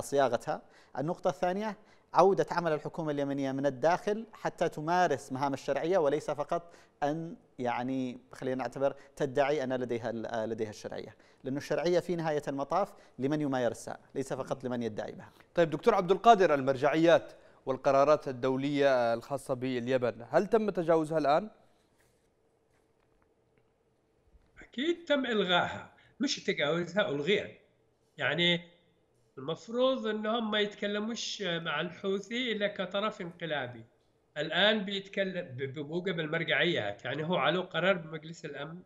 صياغتها النقطة الثانية عودة عمل الحكومة اليمنية من الداخل حتى تمارس مهام الشرعية وليس فقط أن يعني خلينا نعتبر تدعي أن لديها آه، لديها الشرعية لأن الشرعية في نهاية المطاف لمن يمارسها ليس فقط لمن يدعي بها طيب دكتور عبد القادر المرجعيات والقرارات الدولية الخاصة باليمن هل تم تجاوزها الآن؟ أكيد تم إلغائها مش تجاوزها ألغيها يعني المفروض انهم ما يتكلموش مع الحوثي الا كطرف انقلابي الان بيتكلم بموجب قبل يعني هو على قرار بمجلس الامن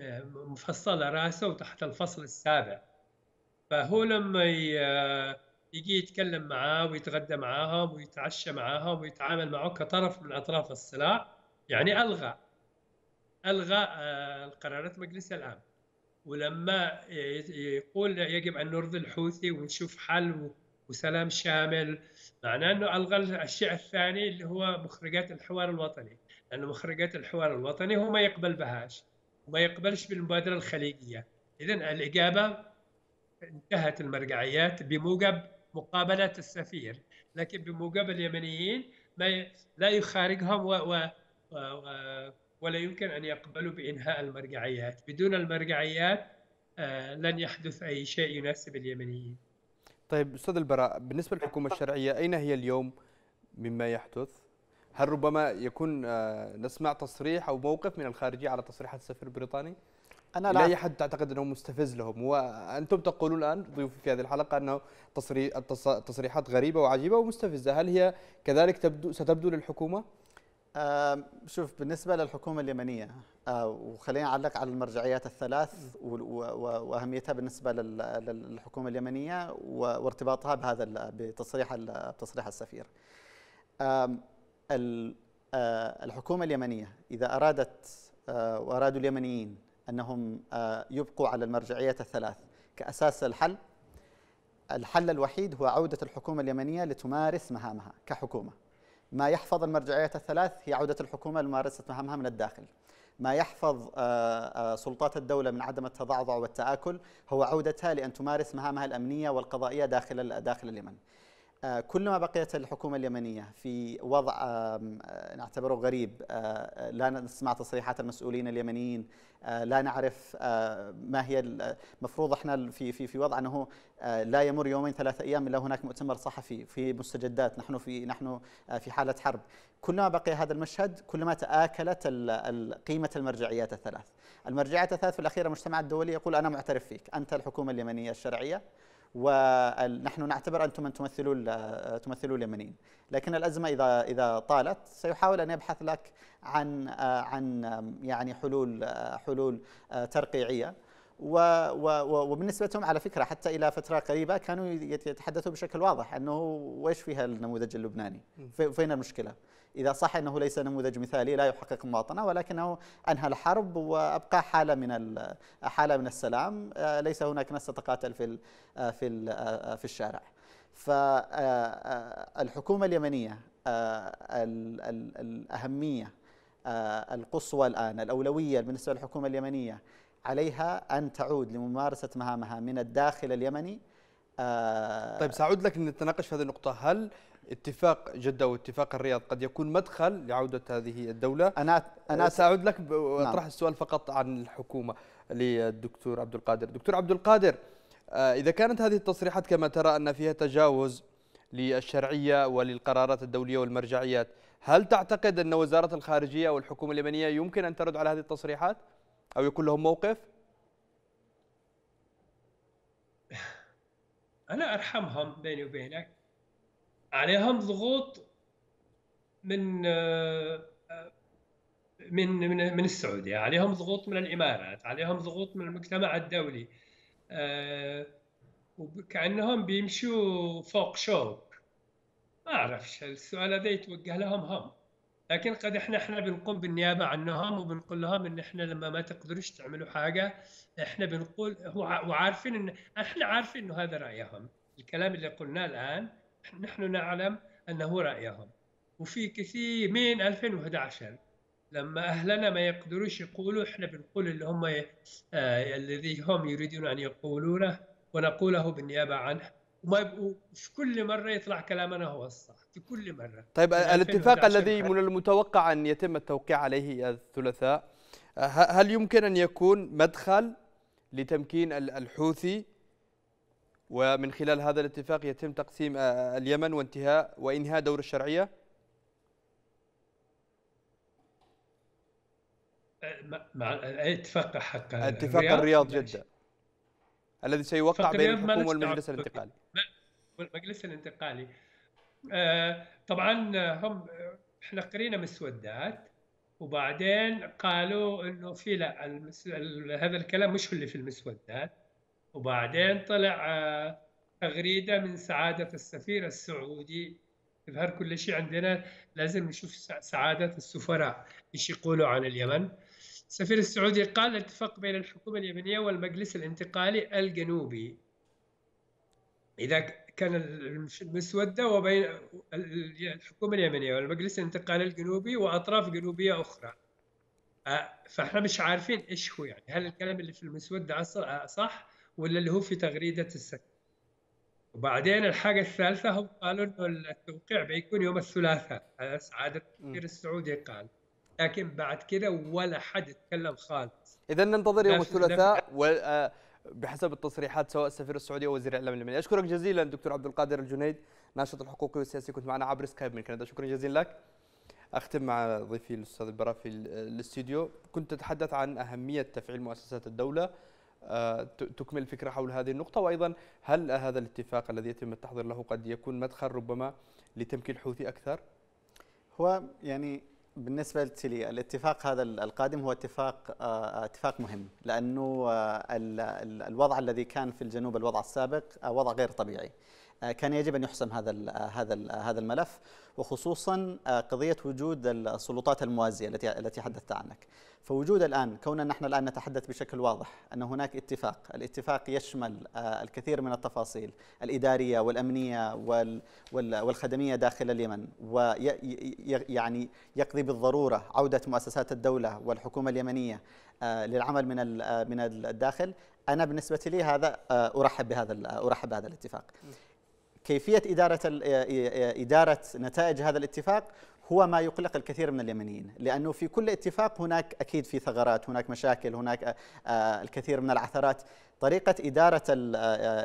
آه، مفصله راسه وتحت الفصل السابع فهو لما آه، يجي يتكلم معاه ويتغدى معاهم ويتعشى معاهم ويتعامل معه كطرف من اطراف الصراع يعني الغى الغى آه، قرارات مجلس الامن ولما يقول يجب أن نرضي الحوثي ونشوف حل وسلام شامل معناه أنه ألغى الشيء الثاني اللي هو مخرجات الحوار الوطني لانه مخرجات الحوار الوطني هو ما يقبل بهاش وما يقبلش بالمبادرة الخليجية إذا الإجابة انتهت المرجعيات بموجب مقابلة السفير لكن بموجب اليمنيين ما لا يخارجهم و, و, و, و ولا يمكن أن يقبلوا بإنهاء المرجعيات بدون المرجعيات آه، لن يحدث أي شيء يناسب اليمنيين طيب أستاذ البراء بالنسبة للحكومة الشرعية أين هي اليوم مما يحدث؟ هل ربما يكون آه، نسمع تصريح أو موقف من الخارجية على تصريحات السفير البريطاني؟ أنا لا أي حد تعتقد أنه مستفز لهم وأنتم تقولون الآن ضيوف في هذه الحلقة أنه تصريحات غريبة وعجيبة ومستفزة هل هي كذلك تبدو ستبدو للحكومة؟ شوف بالنسبه للحكومه اليمنيه آه، وخلينا اعلق على المرجعيات الثلاث واهميتها بالنسبه للحكومه اليمنيه وارتباطها بهذا بتصريح بتصريح السفير. الحكومه اليمنيه اذا ارادت وارادوا اليمنيين انهم يبقوا على المرجعيات الثلاث كاساس الحل الحل الوحيد هو عوده الحكومه اليمنيه لتمارس مهامها كحكومه. ما يحفظ المرجعيات الثلاث هي عودة الحكومة لممارسة مهامها من الداخل ما يحفظ آه، آه، سلطات الدولة من عدم التضعضع والتآكل هو عودتها لأن تمارس مهامها الأمنية والقضائية داخل داخل اليمن آه، كلما بقيت الحكومة اليمنية في وضع آه، نعتبره غريب آه، لا نسمع تصريحات المسؤولين اليمنيين لا نعرف ما هي المفروض احنا في في في وضع انه لا يمر يومين ثلاثة ايام الا هناك مؤتمر صحفي في مستجدات نحن في نحن في حالة حرب كلما بقي هذا المشهد كلما تآكلت قيمة المرجعيات الثلاث المرجعيات الثلاث في الأخير المجتمع الدولي يقول أنا معترف فيك أنت الحكومة اليمنية الشرعية ونحن نعتبر انتم ان تمثلوا تمثلوا اليمنيين لكن الازمه اذا اذا طالت سيحاول ان يبحث لك عن عن يعني حلول حلول ترقيعيه وبالنسبة لهم على فكرة حتى إلى فترة قريبة كانوا يتحدثوا بشكل واضح أنه وإيش فيها النموذج اللبناني فين المشكلة إذا صح أنه ليس نموذج مثالي لا يحقق مواطنة ولكنه أنهى الحرب وأبقى حالة من حالة من السلام آه، ليس هناك ناس تتقاتل في آه، في آه، في الشارع فالحكومة اليمنية الأهمية القصوى الآن الأولوية بالنسبة للحكومة اليمنية عليها أن تعود لممارسة مهامها من الداخل اليمني طيب سأعود لك نتناقش في هذه النقطة هل اتفاق جدة واتفاق الرياض قد يكون مدخل لعودة هذه الدولة أنا أنا سأعود لك وأطرح نعم. السؤال فقط عن الحكومة للدكتور عبد القادر دكتور عبد القادر آه، إذا كانت هذه التصريحات كما ترى أن فيها تجاوز للشرعية وللقرارات الدولية والمرجعيات هل تعتقد أن وزارة الخارجية والحكومة اليمنية يمكن أن ترد على هذه التصريحات أو يكون لهم موقف؟ أنا أرحمهم بيني وبينك عليهم ضغوط من من من من السعوديه، عليهم ضغوط من الامارات، عليهم ضغوط من المجتمع الدولي. آه، وكانهم بيمشوا فوق شوك. ما اعرفش السؤال هذا يتوجه لهم هم. لكن قد احنا احنا بنقوم بالنيابه عنهم وبنقول لهم ان احنا لما ما تقدروش تعملوا حاجه احنا بنقول وعارفين ان احنا عارفين انه هذا رايهم الكلام اللي قلناه الان نحن نعلم أنه رأيهم وفي كثير من 2011 لما أهلنا ما يقدروش يقولوا إحنا بنقول اللي هم ي... آه الذي هم يريدون أن يقولونه ونقوله بالنيابة عنه وما يبقوا في كل مرة يطلع كلامنا هو الصح في كل مرة طيب الاتفاق الذي من المتوقع أن يتم التوقيع عليه الثلاثاء آه، هل يمكن أن يكون مدخل لتمكين الحوثي ومن خلال هذا الاتفاق يتم تقسيم آه، آه، اليمن وانتهاء وإنهاء دور الشرعية مع اتفاق حقا اتفاق الرياض جدة الذي سيوقع بين الحكومة والمجلس الانتقالي المجلس الانتقالي آه، طبعا هم احنا قرينا مسودات وبعدين قالوا انه في لا هذا الكلام مش اللي في المسودات وبعدين طلع آه، تغريده من سعاده السفير السعودي يظهر كل شيء عندنا لازم نشوف سعاده السفراء ايش يقولوا عن اليمن السفير السعودي قال الاتفاق بين الحكومه اليمنيه والمجلس الانتقالي الجنوبي اذا كان المسوده وبين الحكومه اليمنيه والمجلس الانتقالي الجنوبي واطراف جنوبيه اخرى آه، فاحنا مش عارفين ايش هو يعني هل الكلام اللي في المسوده اصلا آه، صح ولا اللي هو في تغريده السك وبعدين الحاجه الثالثه هم قالوا انه التوقيع بيكون يوم الثلاثاء على سعاده التفكير السعودي قال لكن بعد كذا ولا حد اتكلم خالص اذا ننتظر يوم الثلاثاء آه، بحسب التصريحات سواء السفير السعودي او وزير الاعلام اليمني اشكرك جزيلا دكتور عبد القادر الجنيد ناشط الحقوقي والسياسي كنت معنا عبر سكايب من كندا شكرا جزيلا لك اختم مع ضيفي الاستاذ البرا في الاستديو كنت تتحدث عن اهميه تفعيل مؤسسات الدوله آه، تكمل الفكره حول هذه النقطه وايضا هل هذا الاتفاق الذي يتم التحضير له قد يكون مدخل ربما لتمكين الحوثي اكثر؟ هو يعني بالنسبة لي الاتفاق هذا القادم هو اتفاق آه، اتفاق مهم لأنه آه، الوضع الذي كان في الجنوب الوضع السابق وضع غير طبيعي آه، كان يجب ان يحسم هذا ال آه، هذا ال آه، هذا الملف وخصوصا قضيه وجود السلطات الموازيه التي التي حدثت عنك فوجود الان كوننا نحن الان نتحدث بشكل واضح ان هناك اتفاق الاتفاق يشمل الكثير من التفاصيل الاداريه والامنيه والخدميه داخل اليمن ويعني يقضي بالضروره عوده مؤسسات الدوله والحكومه اليمنيه للعمل من من الداخل انا بالنسبه لي هذا ارحب بهذا ارحب بهذا الاتفاق كيفية إدارة آه، آه، آه، إدارة نتائج هذا الاتفاق هو ما يقلق الكثير من اليمنيين لأنه في كل اتفاق هناك أكيد في ثغرات هناك مشاكل هناك الكثير من العثرات طريقة إدارة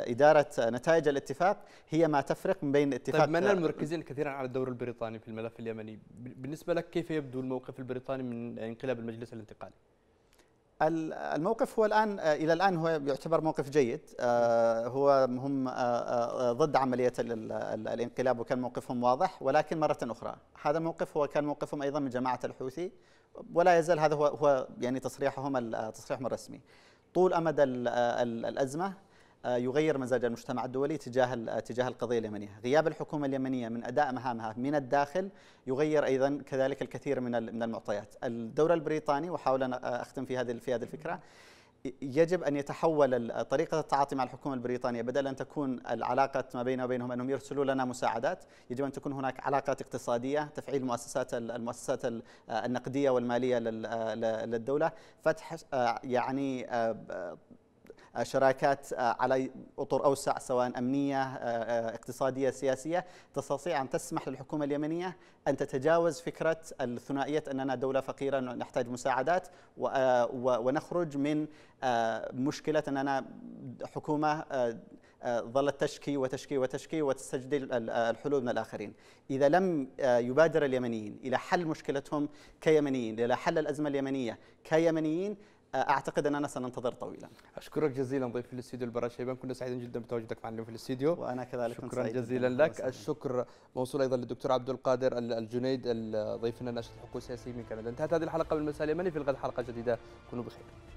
إدارة نتائج الاتفاق هي ما تفرق بين اتفاق طيب من المركزين كثيرا على الدور البريطاني في الملف اليمني بالنسبة لك كيف يبدو الموقف البريطاني من انقلاب المجلس الانتقالي؟ الموقف هو الان الى الان هو يعتبر موقف جيد آه، هو هم آه، آه، ضد عمليه الانقلاب وكان موقفهم واضح ولكن مره اخرى هذا الموقف هو كان موقفهم ايضا من جماعه الحوثي ولا يزال هذا هو يعني تصريحهم تصريحهم الرسمي طول امد الازمه يغير مزاج المجتمع الدولي تجاه تجاه القضيه اليمنيه، غياب الحكومه اليمنيه من اداء مهامها من الداخل يغير ايضا كذلك الكثير من من المعطيات، الدور البريطاني واحاول ان اختم في هذه في هذه الفكره يجب ان يتحول طريقه التعاطي مع الحكومه البريطانيه بدل ان تكون العلاقه ما بيننا وبينهم انهم يرسلوا لنا مساعدات، يجب ان تكون هناك علاقات اقتصاديه، تفعيل المؤسسات المؤسسات النقديه والماليه للدوله، فتح آه، يعني آه، شراكات آه، على اطر اوسع سواء امنيه آه، آه، اقتصاديه سياسيه تستطيع ان تسمح للحكومه اليمنيه ان تتجاوز فكره الثنائيه اننا دوله فقيره نحتاج مساعدات ونخرج من مشكله اننا حكومه ظلت تشكي وتشكي وتشكي وتستجدي الحلول من الآخرين إذا لم يبادر اليمنيين إلى حل مشكلتهم كيمنيين إلى حل الأزمة اليمنية كيمنيين اعتقد اننا سننتظر طويلا اشكرك جزيلا ضيف في الاستديو البراء شيبان كنا سعيدين جدا بتواجدك معنا في الاستديو وانا كذلك شكرا جزيلا لك الشكر موصول ايضا للدكتور عبد القادر الجنيد ضيفنا الناشط الحقوق السياسي من كندا انتهت هذه الحلقه من مساء اليمني في الغد حلقه جديده كونوا بخير